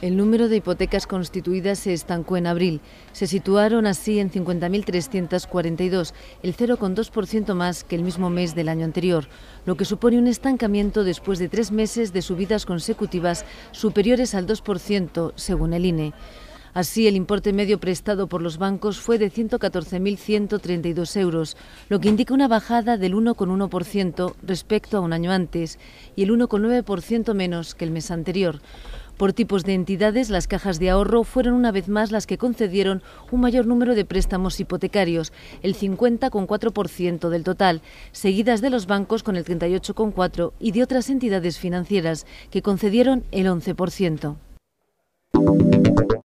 El número de hipotecas constituidas se estancó en abril. Se situaron así en 50.342, el 0,2% más que el mismo mes del año anterior, lo que supone un estancamiento después de tres meses de subidas consecutivas superiores al 2%, según el INE. Así, el importe medio prestado por los bancos fue de 114.132 euros, lo que indica una bajada del 1,1% respecto a un año antes y el 1,9% menos que el mes anterior. Por tipos de entidades, las cajas de ahorro fueron una vez más las que concedieron un mayor número de préstamos hipotecarios, el 50,4% del total, seguidas de los bancos con el 38,4% y de otras entidades financieras, que concedieron el 11%.